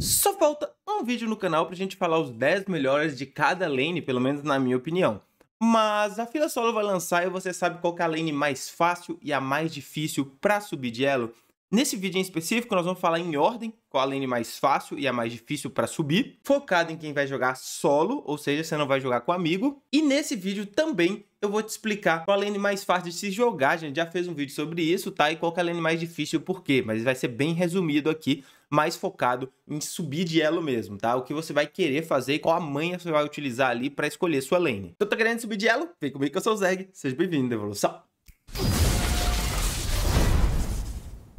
Só falta um vídeo no canal pra gente falar os 10 melhores de cada lane, pelo menos na minha opinião. Mas a fila solo vai lançar e você sabe qual é a lane mais fácil e a mais difícil para subir de elo. Nesse vídeo em específico, nós vamos falar em ordem qual a lane mais fácil e a mais difícil para subir, focado em quem vai jogar solo, ou seja, você não vai jogar com amigo. E nesse vídeo também eu vou te explicar qual a lane mais fácil de se jogar, a gente já fez um vídeo sobre isso, tá? E qual é a lane mais difícil e por quê, mas vai ser bem resumido aqui mais focado em subir de elo mesmo, tá? O que você vai querer fazer e qual a manha você vai utilizar ali para escolher sua lane. Então tá querendo subir de elo? Vem comigo que eu sou o Zeg, seja bem-vindo, evolução!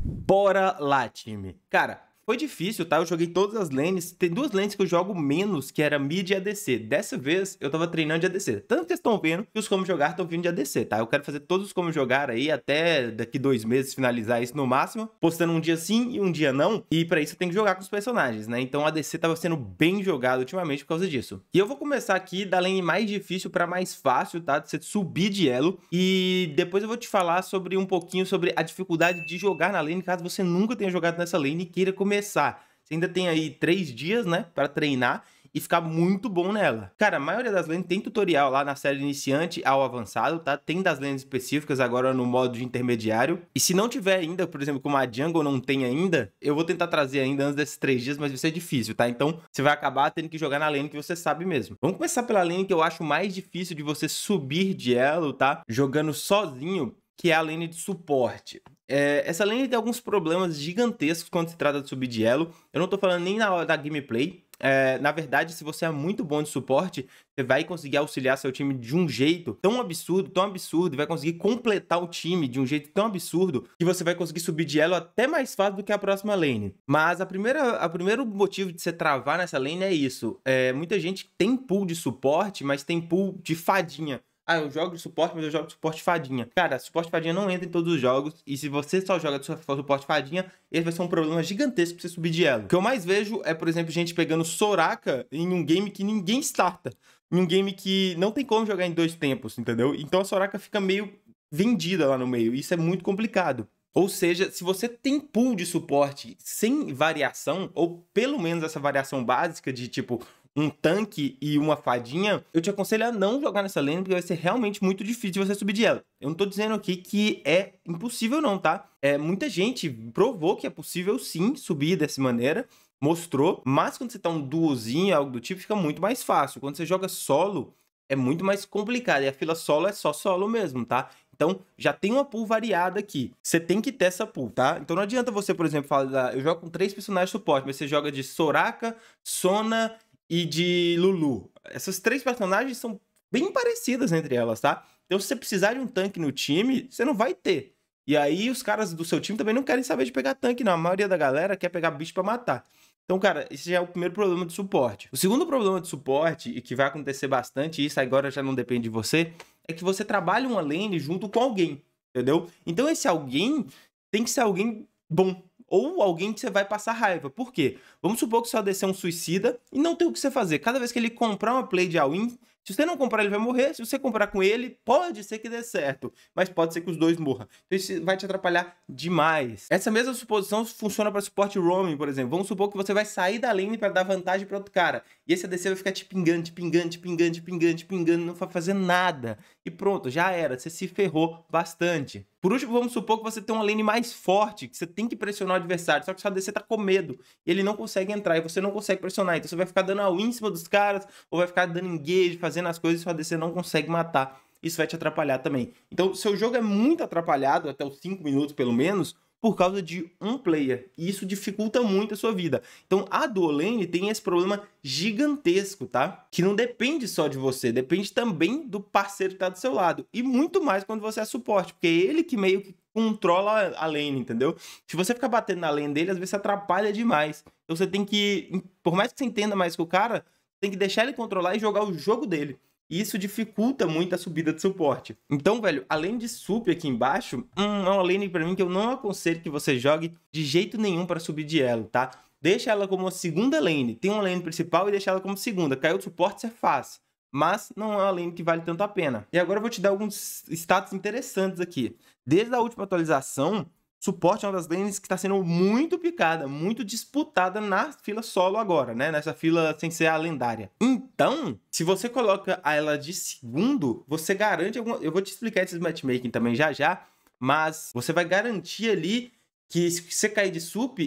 Bora lá, time! Cara, foi difícil, tá? Eu joguei todas as lanes. Tem duas lanes que eu jogo menos, que era mid e ADC. Dessa vez, eu tava treinando de ADC. Tanto que estão vendo que os como jogar estão vindo de ADC, tá? Eu quero fazer todos os como jogar aí até daqui dois meses, finalizar isso no máximo. Postando um dia sim e um dia não. E para isso eu tenho que jogar com os personagens, né? Então ADC tava sendo bem jogado ultimamente por causa disso. E eu vou começar aqui da lane mais difícil para mais fácil, tá? De você subir de elo. E depois eu vou te falar sobre um pouquinho sobre a dificuldade de jogar na lane, caso você nunca tenha jogado nessa lane e queira começar começar. Você ainda tem aí três dias, né, para treinar e ficar muito bom nela. Cara, a maioria das lentes tem tutorial lá na série iniciante ao avançado, tá? Tem das lentes específicas agora no modo de intermediário. E se não tiver ainda, por exemplo, como a jungle não tem ainda, eu vou tentar trazer ainda antes desses três dias, mas vai ser difícil, tá? Então você vai acabar tendo que jogar na lane que você sabe mesmo. Vamos começar pela lane que eu acho mais difícil de você subir de elo, tá? Jogando sozinho que é a lane de suporte. É, essa lane tem alguns problemas gigantescos quando se trata de subir de elo. Eu não tô falando nem na hora da gameplay. É, na verdade, se você é muito bom de suporte, você vai conseguir auxiliar seu time de um jeito tão absurdo, tão absurdo, vai conseguir completar o time de um jeito tão absurdo que você vai conseguir subir de elo até mais fácil do que a próxima lane. Mas a primeira, a primeiro motivo de você travar nessa lane é isso. É, muita gente tem pool de suporte, mas tem pool de fadinha. Ah, eu jogo de suporte, mas eu jogo de suporte fadinha. Cara, suporte fadinha não entra em todos os jogos. E se você só joga de suporte fadinha, esse vai ser um problema gigantesco pra você subir de elo. O que eu mais vejo é, por exemplo, gente pegando Soraka em um game que ninguém starta. Em um game que não tem como jogar em dois tempos, entendeu? Então a Soraka fica meio vendida lá no meio. Isso é muito complicado. Ou seja, se você tem pool de suporte sem variação, ou pelo menos essa variação básica de tipo um tanque e uma fadinha, eu te aconselho a não jogar nessa lane, porque vai ser realmente muito difícil você subir de ela. Eu não tô dizendo aqui que é impossível não, tá? É, muita gente provou que é possível sim subir dessa maneira, mostrou, mas quando você tá um duozinho, algo do tipo, fica muito mais fácil. Quando você joga solo, é muito mais complicado, e a fila solo é só solo mesmo, tá? Então, já tem uma pool variada aqui. Você tem que ter essa pool, tá? Então, não adianta você, por exemplo, falar, eu jogo com três personagens suporte, mas você joga de Soraka, Sona e de Lulu. Essas três personagens são bem parecidas entre elas, tá? Então, se você precisar de um tanque no time, você não vai ter. E aí, os caras do seu time também não querem saber de pegar tanque, não. A maioria da galera quer pegar bicho para matar. Então, cara, esse já é o primeiro problema de suporte. O segundo problema de suporte, e que vai acontecer bastante, e isso agora já não depende de você, é que você trabalha uma lane junto com alguém, entendeu? Então, esse alguém tem que ser alguém bom, ou alguém que você vai passar raiva. Por quê? Vamos supor que seu ADC é um suicida e não tem o que você fazer. Cada vez que ele comprar uma play de all-in, se você não comprar, ele vai morrer. Se você comprar com ele, pode ser que dê certo, mas pode ser que os dois morram. Então isso vai te atrapalhar demais. Essa mesma suposição funciona para suporte roaming, por exemplo. Vamos supor que você vai sair da lane para dar vantagem para outro cara. E esse ADC vai ficar te pingando, te pingando, te pingando, te pingando, te pingando, não vai fazer nada. E pronto, já era. Você se ferrou bastante. Por último, vamos supor que você tem uma lane mais forte, que você tem que pressionar o adversário, só que o seu ADC tá com medo, ele não consegue entrar e você não consegue pressionar, então você vai ficar dando a win em cima dos caras, ou vai ficar dando engage, fazendo as coisas e seu ADC não consegue matar. Isso vai te atrapalhar também. Então, seu jogo é muito atrapalhado, até os 5 minutos pelo menos, por causa de um player. E isso dificulta muito a sua vida. Então a duolane tem esse problema gigantesco, tá? Que não depende só de você, depende também do parceiro que tá do seu lado. E muito mais quando você é suporte, porque é ele que meio que controla a lane, entendeu? Se você ficar batendo na lane dele, às vezes atrapalha demais. Então você tem que, por mais que você entenda mais que o cara, tem que deixar ele controlar e jogar o jogo dele. E isso dificulta muito a subida de suporte. Então, velho, além de sup aqui embaixo, hum, é uma lane para mim que eu não aconselho que você jogue de jeito nenhum para subir de elo, tá? Deixa ela como segunda lane. Tem uma lane principal e deixa ela como segunda. Caiu de suporte, você é faz. Mas não é uma lane que vale tanto a pena. E agora eu vou te dar alguns status interessantes aqui. Desde a última atualização, Suporte é uma das lanes que está sendo muito picada, muito disputada na fila solo agora, né? Nessa fila sem ser a lendária. Então, se você coloca ela de segundo, você garante alguma... Eu vou te explicar esses matchmaking também já já, mas você vai garantir ali que se você cair de sup,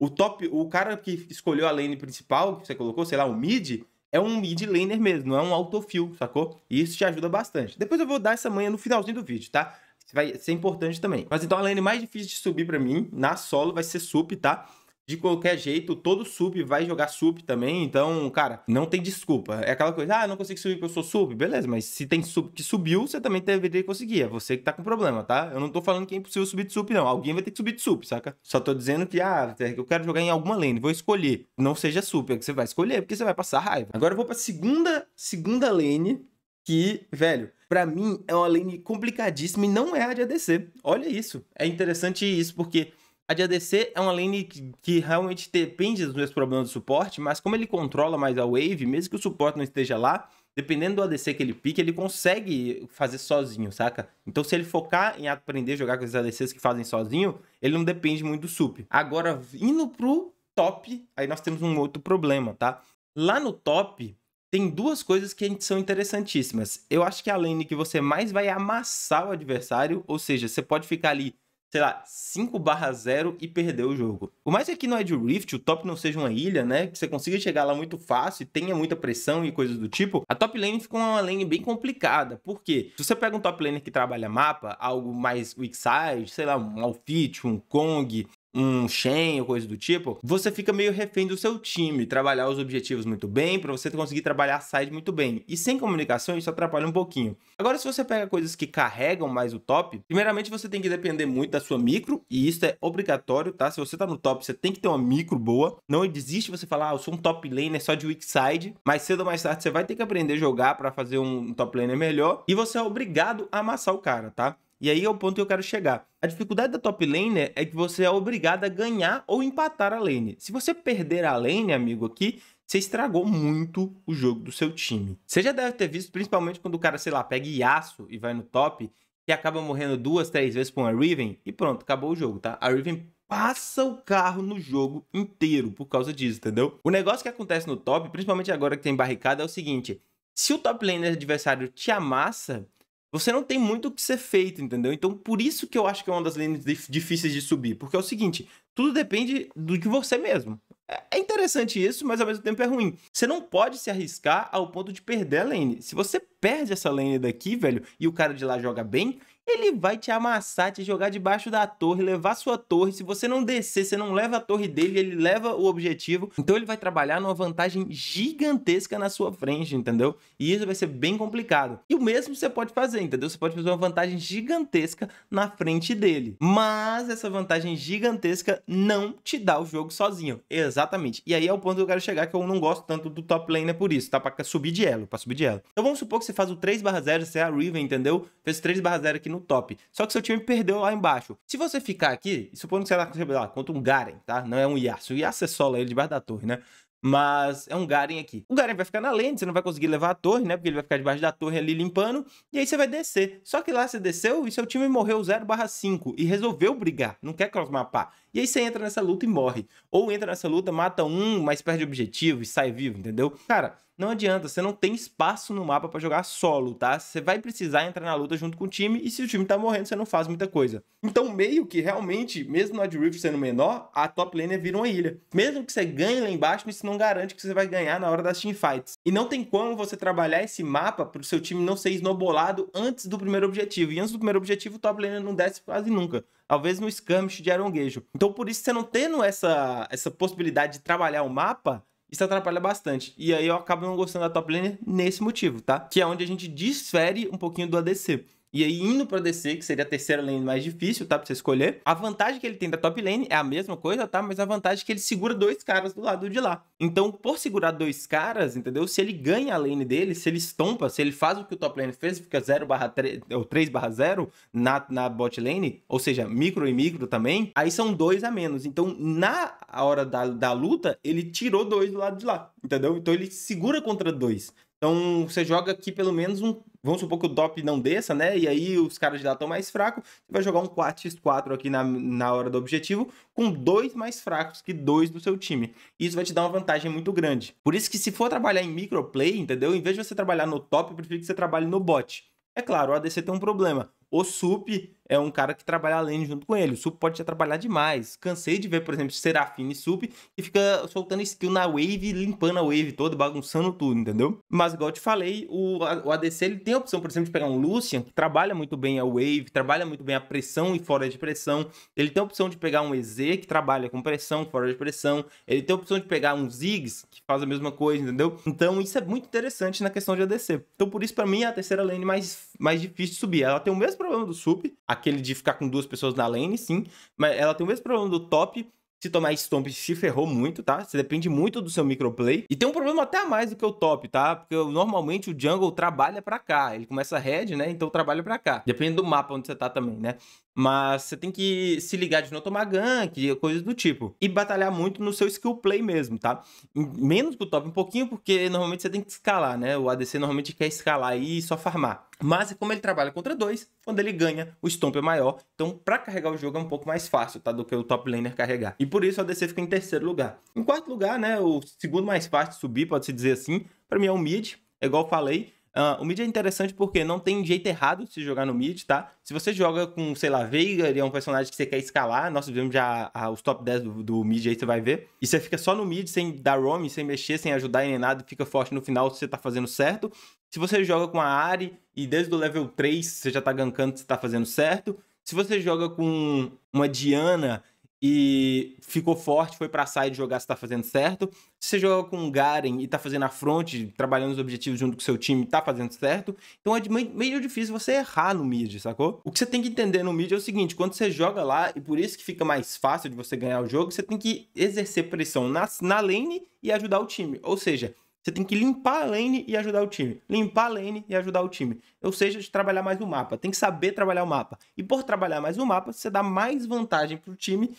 o top, o cara que escolheu a lane principal, que você colocou, sei lá, o mid, é um mid laner mesmo, não é um autofill, sacou? E isso te ajuda bastante. Depois eu vou dar essa manha no finalzinho do vídeo, tá? vai ser importante também. Mas então a lane mais difícil de subir para mim na solo vai ser sup, tá? De qualquer jeito, todo sup vai jogar sup também, então, cara, não tem desculpa. É aquela coisa, ah, não consigo subir porque eu sou sup, beleza, mas se tem sub que subiu, você também deveria conseguir, é você que tá com problema, tá? Eu não tô falando que é impossível subir de sup, não, alguém vai ter que subir de sup, saca? Só tô dizendo que, ah, é eu quero jogar em alguma lane, vou escolher. Não seja sup, é que você vai escolher, porque você vai passar raiva. Agora eu vou pra segunda, segunda lane, que, velho, para mim é uma lane complicadíssima e não é a de ADC. Olha isso. É interessante isso, porque a de ADC é uma lane que, que realmente depende dos meus problemas de suporte, mas como ele controla mais a wave, mesmo que o suporte não esteja lá, dependendo do ADC que ele pique, ele consegue fazer sozinho, saca? Então, se ele focar em aprender a jogar com esses ADCs que fazem sozinho, ele não depende muito do sup. Agora, indo pro top, aí nós temos um outro problema, tá? Lá no top, tem duas coisas que são interessantíssimas. Eu acho que a lane que você mais vai amassar o adversário, ou seja, você pode ficar ali, sei lá, 5 barra 0 e perder o jogo. O mais é que no Edge é Rift, o top não seja uma ilha, né? Que você consiga chegar lá muito fácil e tenha muita pressão e coisas do tipo. A top lane fica uma lane bem complicada. Por quê? Se você pega um top laner que trabalha mapa, algo mais weak side, sei lá, um Malfit, um Kong, um Shen ou coisa do tipo, você fica meio refém do seu time, trabalhar os objetivos muito bem, para você conseguir trabalhar a side muito bem. E sem comunicação, isso atrapalha um pouquinho. Agora, se você pega coisas que carregam mais o top, primeiramente você tem que depender muito da sua micro, e isso é obrigatório, tá? Se você tá no top, você tem que ter uma micro boa. Não existe você falar, ah, eu sou um top laner só de weak side, mas cedo ou mais tarde você vai ter que aprender a jogar para fazer um top laner melhor, e você é obrigado a amassar o cara, tá? E aí é o ponto que eu quero chegar. A dificuldade da top laner é que você é obrigado a ganhar ou empatar a lane. Se você perder a lane, amigo, aqui, você estragou muito o jogo do seu time. Você já deve ter visto, principalmente quando o cara, sei lá, pega Yasuo e vai no top, que acaba morrendo duas, três vezes com a Riven, e pronto, acabou o jogo, tá? A Riven passa o carro no jogo inteiro por causa disso, entendeu? O negócio que acontece no top, principalmente agora que tem barricada, é o seguinte. Se o top laner adversário te amassa, você não tem muito o que ser feito, entendeu? Então, por isso que eu acho que é uma das lanes difíceis de subir, porque é o seguinte, tudo depende do que você mesmo. É, é interessante isso, mas ao mesmo tempo é ruim. Você não pode se arriscar ao ponto de perder a lane. Se você perde essa lane daqui, velho, e o cara de lá joga bem, ele vai te amassar, te jogar debaixo da torre, levar sua torre. Se você não descer, você não leva a torre dele, ele leva o objetivo. Então ele vai trabalhar numa vantagem gigantesca na sua frente, entendeu? E isso vai ser bem complicado. E o mesmo você pode fazer, entendeu? Você pode fazer uma vantagem gigantesca na frente dele. Mas essa vantagem gigantesca não te dá o jogo sozinho. Exatamente. E aí é o ponto que eu quero chegar, que eu não gosto tanto do top laner por isso, tá? Pra subir de elo, pra subir de elo. Então vamos supor que você faz o 3 0, você é a Riven, entendeu? Fez 3 0 aqui no top. Só que seu time perdeu lá embaixo. Se você ficar aqui, supondo que você vai lá, contra um Garen, tá? Não é um Yasuo. O Yasuo é solo ele debaixo da torre, né? Mas é um Garen aqui. O Garen vai ficar na lente, você não vai conseguir levar a torre, né? Porque ele vai ficar debaixo da torre ali limpando. E aí você vai descer. Só que lá você desceu e seu time morreu 0/5 e resolveu brigar. Não quer crossmapar. E aí você entra nessa luta e morre. Ou entra nessa luta, mata um, mas perde o objetivo e sai vivo, entendeu? Cara, não adianta, você não tem espaço no mapa para jogar solo, tá? Você vai precisar entrar na luta junto com o time e se o time tá morrendo, você não faz muita coisa. Então, meio que realmente, mesmo no adrift sendo menor, a top laner vira uma ilha. Mesmo que você ganhe lá embaixo, isso não garante que você vai ganhar na hora das teamfights. E não tem como você trabalhar esse mapa pro seu time não ser esnobolado antes do primeiro objetivo. E antes do primeiro objetivo, o top laner não desce quase nunca talvez no skirmish de aronguejo. Então, por isso, você não tendo essa, essa possibilidade de trabalhar o mapa, isso atrapalha bastante. E aí eu acabo não gostando da top laner nesse motivo, tá? Que é onde a gente desfere um pouquinho do ADC. E aí, indo pra DC, que seria a terceira lane mais difícil, tá? Pra você escolher. A vantagem que ele tem da top lane é a mesma coisa, tá? Mas a vantagem é que ele segura dois caras do lado de lá. Então, por segurar dois caras, entendeu? Se ele ganha a lane dele, se ele estompa, se ele faz o que o top lane fez, fica 0 barra 3 ou 3 barra 0 na, na bot lane, ou seja, micro e micro também, aí são dois a menos. Então, na hora da, da luta, ele tirou dois do lado de lá, entendeu? Então, ele segura contra dois. Então, você joga aqui pelo menos um vamos supor que o DOP não desça, né? E aí os caras de lá estão mais fracos. Você vai jogar um 4x4 aqui na, na hora do objetivo com dois mais fracos que dois do seu time. Isso vai te dar uma vantagem muito grande. Por isso que se for trabalhar em microplay, entendeu? Em vez de você trabalhar no top, eu prefiro que você trabalhe no bot. É claro, o ADC tem um problema. O sup é um cara que trabalha a lane junto com ele. O Sup pode já trabalhar demais. Cansei de ver, por exemplo, Serafine e Sup que fica soltando skill na wave, limpando a wave toda, bagunçando tudo, entendeu? Mas, igual eu te falei, o, o ADC ele tem a opção, por exemplo, de pegar um Lucian, que trabalha muito bem a wave, trabalha muito bem a pressão e fora de pressão. Ele tem a opção de pegar um EZ, que trabalha com pressão, fora de pressão. Ele tem a opção de pegar um Ziggs, que faz a mesma coisa, entendeu? Então, isso é muito interessante na questão de ADC. Então, por isso, para mim, é a terceira lane mais, mais difícil de subir. Ela tem o mesmo problema do Sup, aquele de ficar com duas pessoas na lane, sim. Mas ela tem o mesmo problema do top. Se tomar Stomp, se ferrou muito, tá? Você depende muito do seu microplay. E tem um problema até mais do que o top, tá? Porque normalmente o jungle trabalha pra cá. Ele começa red, né? Então trabalha pra cá. Depende do mapa onde você tá também, né? Mas você tem que se ligar de não tomar gank, coisas do tipo. E batalhar muito no seu skill play mesmo, tá? Menos pro top um pouquinho, porque normalmente você tem que escalar, né? O ADC normalmente quer escalar e só farmar. Mas como ele trabalha contra dois, quando ele ganha, o stomp é maior. Então, para carregar o jogo é um pouco mais fácil, tá? Do que o top laner carregar. E por isso o ADC fica em terceiro lugar. Em quarto lugar, né? O segundo mais fácil de subir, pode-se dizer assim. Para mim é o mid, é igual eu falei. Uh, o mid é interessante porque não tem jeito errado de se jogar no mid, tá? Se você joga com, sei lá, Veiga, ele é um personagem que você quer escalar, nós vimos já a, os top 10 do, do, mid aí, você vai ver. E você fica só no mid, sem dar roam, sem mexer, sem ajudar em nada, fica forte no final, se você tá fazendo certo. Se você joga com a Ari e desde o level 3 você já tá gankando, você tá fazendo certo. Se você joga com uma Diana e ficou forte, foi pra side jogar se tá fazendo certo. Se você joga com o Garen e tá fazendo a fronte, trabalhando os objetivos junto com o seu time, tá fazendo certo. Então é meio difícil você errar no mid, sacou? O que você tem que entender no mid é o seguinte, quando você joga lá, e por isso que fica mais fácil de você ganhar o jogo, você tem que exercer pressão na, na lane e ajudar o time. Ou seja, você tem que limpar a lane e ajudar o time. Limpar a lane e ajudar o time. Ou seja, de trabalhar mais o mapa. Tem que saber trabalhar o mapa. E por trabalhar mais o mapa, você dá mais vantagem pro time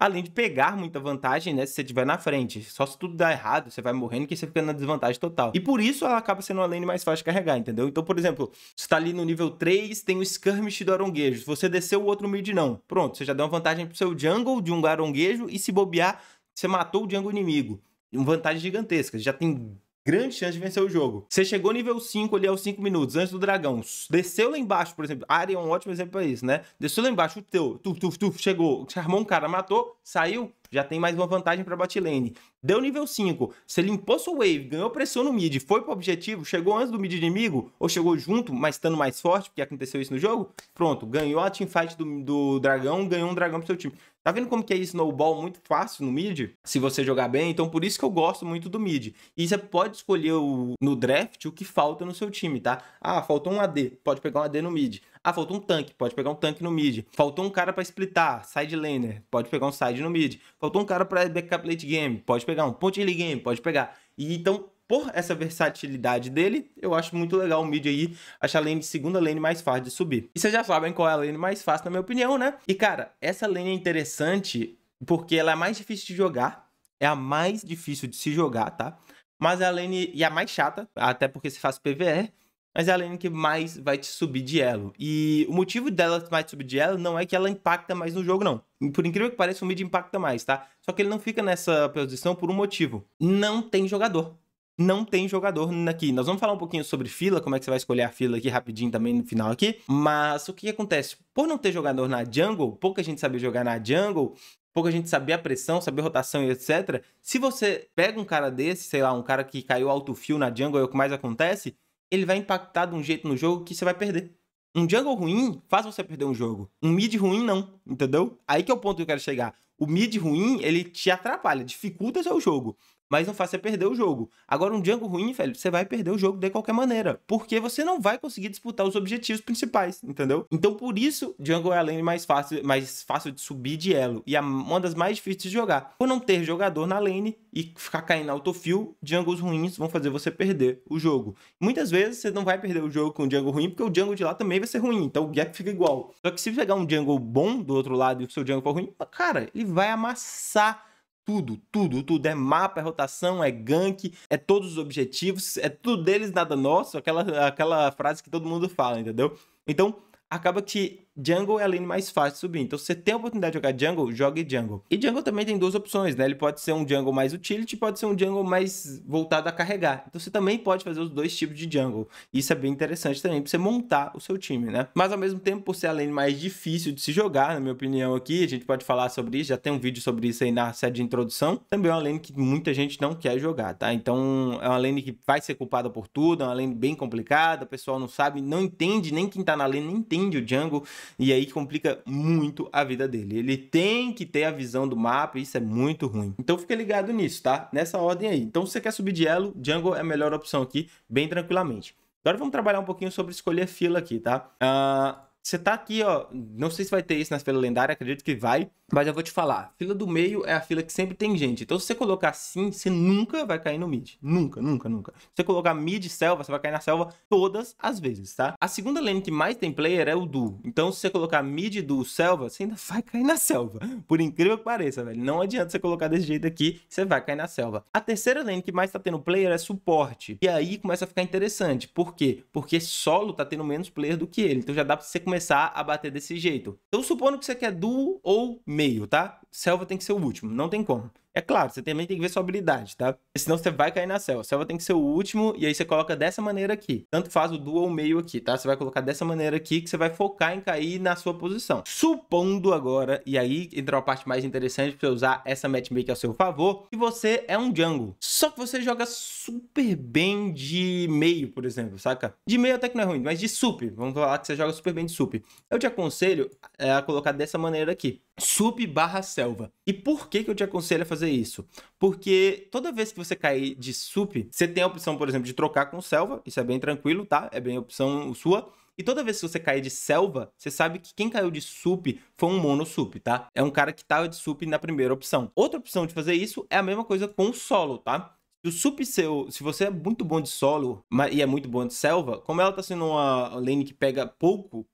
Além de pegar muita vantagem, né? Se você estiver na frente. Só se tudo der errado, você vai morrendo que você fica na desvantagem total. E por isso ela acaba sendo uma lane mais fácil de carregar, entendeu? Então, por exemplo, você tá ali no nível 3, tem o Skirmish do Aronguejo. Se você desceu o outro mid, não. Pronto, você já deu uma vantagem pro seu jungle de um Aronguejo e se bobear, você matou o jungle inimigo. Uma vantagem gigantesca. Já tem grande chance de vencer o jogo. Você chegou nível 5 ali aos 5 minutos, antes do dragão, desceu lá embaixo, por exemplo, a área é um ótimo exemplo pra isso, né? Desceu lá embaixo, o teu, tu, tu, tuf, chegou, armou um cara, matou, saiu, já tem mais uma vantagem pra lane. Deu nível 5, você limpou sua wave, ganhou pressão no mid, foi pro objetivo, chegou antes do mid inimigo, ou chegou junto, mas estando mais forte, porque aconteceu isso no jogo, pronto, ganhou a teamfight do, do dragão, ganhou um dragão pro seu time. Tá vendo como que é snowball muito fácil no mid? Se você jogar bem, então por isso que eu gosto muito do mid. E você pode escolher o, no draft o que falta no seu time, tá? Ah, faltou um AD, pode pegar um AD no mid. Ah, faltou um tanque, pode pegar um tanque no mid. Faltou um cara para splitar, side laner, pode pegar um side no mid. Faltou um cara para backup late game, pode pegar um ponte early game, pode pegar. E então por essa versatilidade dele, eu acho muito legal o mid aí, achar a lane, segunda lane mais fácil de subir. E vocês já sabem qual é a lane mais fácil, na minha opinião, né? E cara, essa lane é interessante porque ela é mais difícil de jogar, é a mais difícil de se jogar, tá? Mas é a lane e a mais chata, até porque se faz PVE, mas é a lane que mais vai te subir de elo. E o motivo dela mais subir de elo não é que ela impacta mais no jogo, não. Por incrível que pareça, o mid impacta mais, tá? Só que ele não fica nessa posição por um motivo. Não tem jogador não tem jogador aqui. Nós vamos falar um pouquinho sobre fila, como é que você vai escolher a fila aqui rapidinho também no final aqui. Mas o que, acontece? Por não ter jogador na jungle, pouca gente sabia jogar na jungle, pouca gente sabia a pressão, sabia rotação e etc. Se você pega um cara desse, sei lá, um cara que caiu alto fio na jungle, é o que mais acontece, ele vai impactar de um jeito no jogo que você vai perder. Um jungle ruim faz você perder um jogo. Um mid ruim não, entendeu? Aí que é o ponto que eu quero chegar. O mid ruim, ele te atrapalha, dificulta seu jogo mas não faça você é perder o jogo. Agora, um Django ruim, velho, você vai perder o jogo de qualquer maneira, porque você não vai conseguir disputar os objetivos principais, entendeu? Então, por isso, Django é a lane mais fácil, mais fácil de subir de elo e é uma das mais difíceis de jogar. Por não ter jogador na lane e ficar caindo autofill, jungles ruins vão fazer você perder o jogo. Muitas vezes você não vai perder o jogo com o Django ruim, porque o Django de lá também vai ser ruim, então o gap fica igual. Só que se pegar um Django bom do outro lado e o seu Django for ruim, cara, ele vai amassar tudo, tudo, tudo. É mapa, é rotação, é gank, é todos os objetivos, é tudo deles, nada nosso, aquela, aquela frase que todo mundo fala, entendeu? Então, acaba que Jungle é a lane mais fácil de subir. Então, se você tem a oportunidade de jogar jungle, jogue jungle. E jungle também tem duas opções, né? Ele pode ser um jungle mais utility, pode ser um jungle mais voltado a carregar. Então, você também pode fazer os dois tipos de jungle. Isso é bem interessante também para você montar o seu time, né? Mas ao mesmo tempo, por ser a lane mais difícil de se jogar, na minha opinião aqui, a gente pode falar sobre isso, já tem um vídeo sobre isso aí na série de introdução. Também é uma lane que muita gente não quer jogar, tá? Então, é uma lane que vai ser culpada por tudo, é uma lane bem complicada, o pessoal não sabe, não entende nem quem tá na lane, nem entende o jungle. E aí complica muito a vida dele. Ele tem que ter a visão do mapa, isso é muito ruim. Então fica ligado nisso, tá? Nessa ordem aí. Então se você quer subir de elo, Django é a melhor opção aqui, bem tranquilamente. Agora vamos trabalhar um pouquinho sobre escolher fila aqui, tá? Uh, você tá aqui, ó, não sei se vai ter isso nas filas lendárias, acredito que vai, mas eu vou te falar, fila do meio é a fila que sempre tem gente. Então, se você colocar assim, você nunca vai cair no mid. Nunca, nunca, nunca. Se você colocar mid selva, você vai cair na selva todas as vezes, tá? A segunda lane que mais tem player é o duo. Então, se você colocar mid duo selva, você ainda vai cair na selva. Por incrível que pareça, velho. Não adianta você colocar desse jeito aqui, você vai cair na selva. A terceira lane que mais tá tendo player é suporte. E aí começa a ficar interessante. Por quê? Porque solo tá tendo menos player do que ele. Então já dá pra você começar a bater desse jeito. Então, supondo que você quer duo ou mid meio, tá? Selva tem que ser o último, não tem como. É claro, você também tem que ver sua habilidade, tá? senão você vai cair na selva. A selva tem que ser o último, e aí você coloca dessa maneira aqui. Tanto faz o duo ou meio aqui, tá? Você vai colocar dessa maneira aqui, que você vai focar em cair na sua posição. Supondo agora, e aí entra a parte mais interessante pra você usar essa matchmaker ao seu favor, que você é um jungle. Só que você joga super bem de meio, por exemplo, saca? De meio até que não é ruim, mas de sup. Vamos falar que você joga super bem de sup. Eu te aconselho é, a colocar dessa maneira aqui. Sup barra selva. E por que, que eu te aconselho a fazer fazer isso? Porque toda vez que você cair de sup, você tem a opção, por exemplo, de trocar com selva, isso é bem tranquilo, tá? É bem opção sua. E toda vez que você cair de selva, você sabe que quem caiu de sup foi um mono sup, tá? É um cara que tava de sup na primeira opção. Outra opção de fazer isso é a mesma coisa com o solo, tá? Se o sup seu, se você é muito bom de solo e é muito bom de selva, como ela tá sendo uma lane que pega pouco,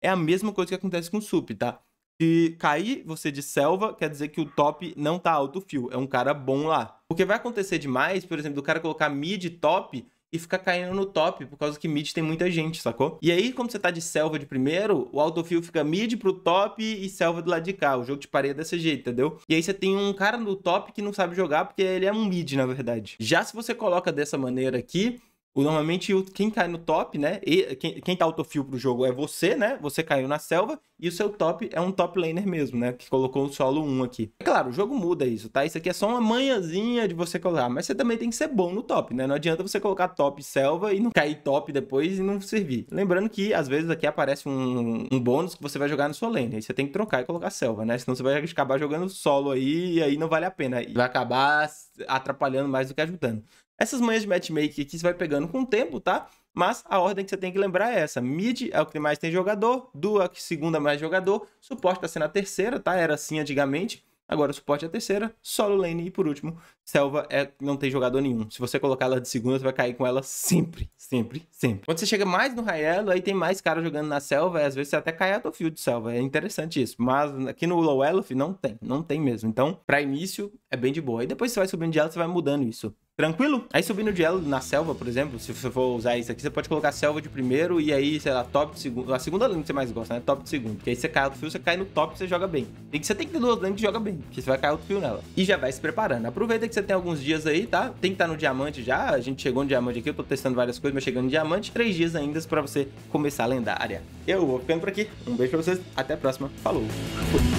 é a mesma coisa que acontece com o sup, tá? Se cair você de selva, quer dizer que o top não tá alto fio. É um cara bom lá. Porque vai acontecer demais, por exemplo, do cara colocar mid top e ficar caindo no top, por causa que mid tem muita gente, sacou? E aí, como você tá de selva de primeiro, o alto fio fica mid pro top e selva do lado de cá. O jogo te pareia desse jeito, entendeu? E aí você tem um cara no top que não sabe jogar, porque ele é um mid, na verdade. Já se você coloca dessa maneira aqui, Normalmente, quem cai tá no top, né? E, quem, quem tá autofil pro jogo é você, né? Você caiu na selva e o seu top é um top laner mesmo, né? Que colocou o solo 1 aqui. É claro, o jogo muda isso, tá? Isso aqui é só uma manhãzinha de você colocar, mas você também tem que ser bom no top, né? Não adianta você colocar top selva e não cair top depois e não servir. Lembrando que, às vezes, aqui aparece um, um bônus que você vai jogar no seu lane. Aí você tem que trocar e colocar selva, né? Senão você vai acabar jogando solo aí e aí não vale a pena. E vai acabar atrapalhando mais do que ajudando. Essas manhas de matchmaking aqui você vai pegando com o tempo, tá? Mas a ordem que você tem que lembrar é essa. Mid é o que mais tem jogador, duo é o que segunda mais jogador, suporte está sendo a terceira, tá? Era assim antigamente, agora suporte é a terceira, solo lane e por último Selva é, não tem jogador nenhum. Se você colocar ela de segunda, você vai cair com ela sempre, sempre, sempre. Quando você chega mais no Raelo, aí tem mais cara jogando na Selva, e às vezes você até cai fio de Selva. É interessante isso. Mas aqui no Low Elf não tem, não tem mesmo. Então, para início, é bem de boa. E depois você vai subindo de elo, você vai mudando isso. Tranquilo? Aí subindo de elo na selva, por exemplo, se você for usar isso aqui, você pode colocar selva de primeiro e aí, sei lá, top de segundo. A segunda lane que você mais gosta, né? Top de segundo. Porque aí você cai o fio, você cai no top e você joga bem. E que, você tem que ter duas lanes que joga bem, porque você vai cair outro fio nela. E já vai se preparando. Aproveita que você tem alguns dias aí, tá? Tem que estar tá no diamante já. A gente chegou no diamante aqui, eu tô testando várias coisas, mas chegando no diamante, três dias ainda para você começar a lendária. Eu vou ficando por aqui. Um beijo pra vocês, até a próxima. Falou! Fui.